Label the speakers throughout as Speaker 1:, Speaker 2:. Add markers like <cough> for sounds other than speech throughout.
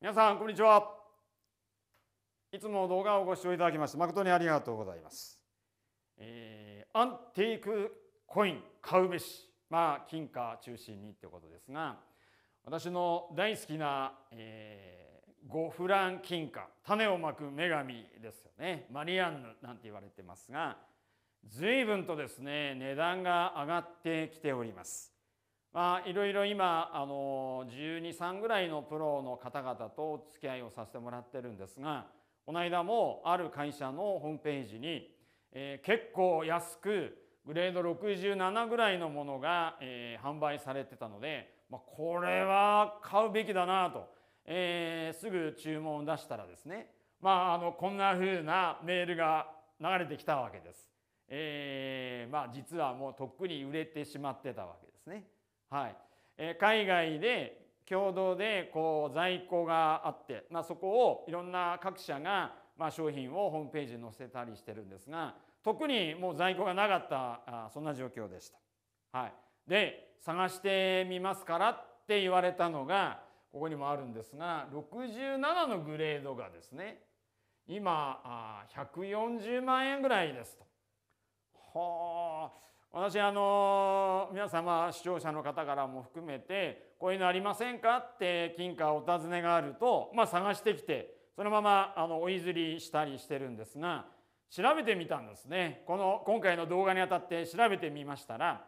Speaker 1: 皆さんこんにちはいつも動画をご視聴いただきまして誠にありがとうございます、えー、アンティークコイン買うべしまあ金貨中心にということですが私の大好きな、えー、5フラン金貨種をまく女神ですよねマリアンヌなんて言われてますが随分とですね値段が上がってきておりますまあ、いろいろ今あの12、3ぐらいのプロの方々とお付き合いをさせてもらってるんですがこの間もある会社のホームページに、えー、結構安くグレード67ぐらいのものが、えー、販売されてたので、まあ、これは買うべきだなと、えー、すぐ注文を出したらですね、まあ、あのこんな風なメールが流れてきたわけです。えーまあ、実はもうとっくに売れてしまってたわけですね。はいえ海外で共同でこう在庫があって、まあ、そこをいろんな各社がま商品をホームページに載せたりしてるんですが特にもう在庫がなかったあそんな状況でした。はい、で探してみますからって言われたのがここにもあるんですが67のグレードがですね今140万円ぐらいですと。はあ私あの皆様視聴者の方からも含めてこういうのありませんかって金貨お尋ねがあると、まあ、探してきてそのままあのお譲りしたりしてるんですが調べてみたんですねこの今回の動画にあたって調べてみましたら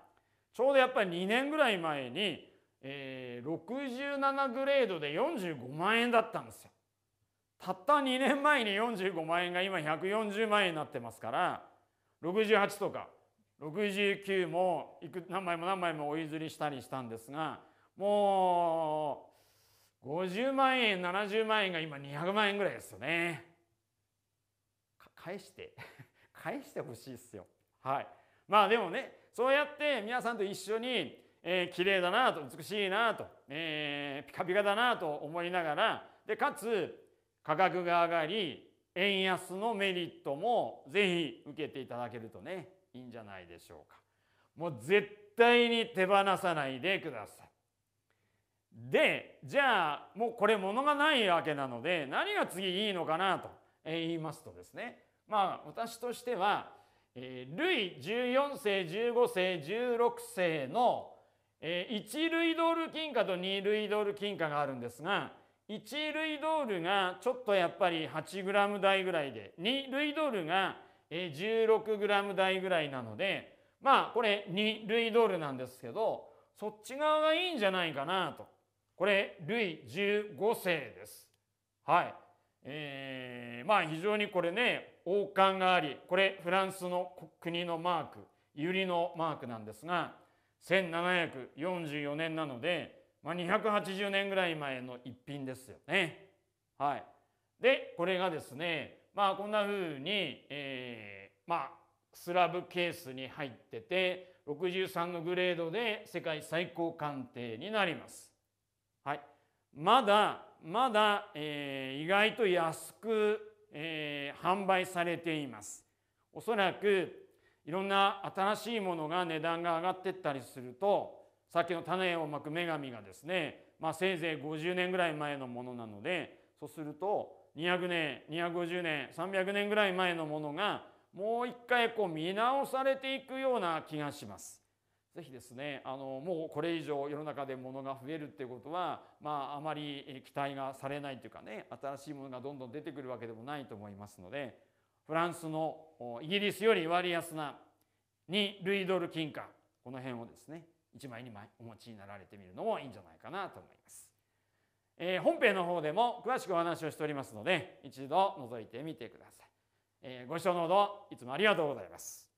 Speaker 1: ちょうどやっぱり2年ぐらい前に、えー、67グレードで45万円だったんですよ。たった2年前に45万円が今140万円になってますから68とか69もいく何枚も何枚もお譲りしたりしたんですがもう50万円70万円が今200万円ぐらいですよね。返して <laughs> 返してほしいですよ。はい、まあでもねそうやって皆さんと一緒に、えー、綺麗だなと美しいなと、えー、ピカピカだなと思いながらでかつ価格が上がり円安のメリットもぜひ受けていただけるとねいいんじゃないでしょうかもう絶対に手放さないでくださいでじゃあもうこれ物がないわけなので何が次いいのかなと言いますとですねまあ私としては、えルイ14世15世16世の、えー、1類ドル金貨と2類ドル金貨があるんですが1塁ドールがちょっとやっぱり 8g 台ぐらいで2塁ドールが 16g 台ぐらいなのでまあこれ2塁ドールなんですけどそっち側がいいんじゃないかなとこれ類15世ですはいえー、まあ非常にこれね王冠がありこれフランスの国のマークユリのマークなんですが1744年なのでまあ、280年ぐらい前の一品ですよね。はい、でこれがですね、まあ、こんなふうに、えー、まあ、スラブケースに入ってて63のグレードで世界最高鑑定になります。はい、まだまだ、えー、意外と安く、えー、販売されています。おそらくいろんな新しいものが値段が上がってったりするとさっきの種をまく女神がですね、まあ、せいぜい50年ぐらい前のものなのでそうすると200年250年300年ぐらい前のものがもう一回こう見直されていくような気がします。ぜひですねあのもうこれ以上世の中で物が増えるっていうことは、まあ、あまり期待がされないというかね新しいものがどんどん出てくるわけでもないと思いますのでフランスのイギリスより割安な2ルイドル金貨この辺をですね一枚二枚お持ちになられてみるのもいいんじゃないかなと思います。えー、本編の方でも詳しくお話をしておりますので一度覗いてみてください。えー、ご視聴のほどいつもありがとうございます。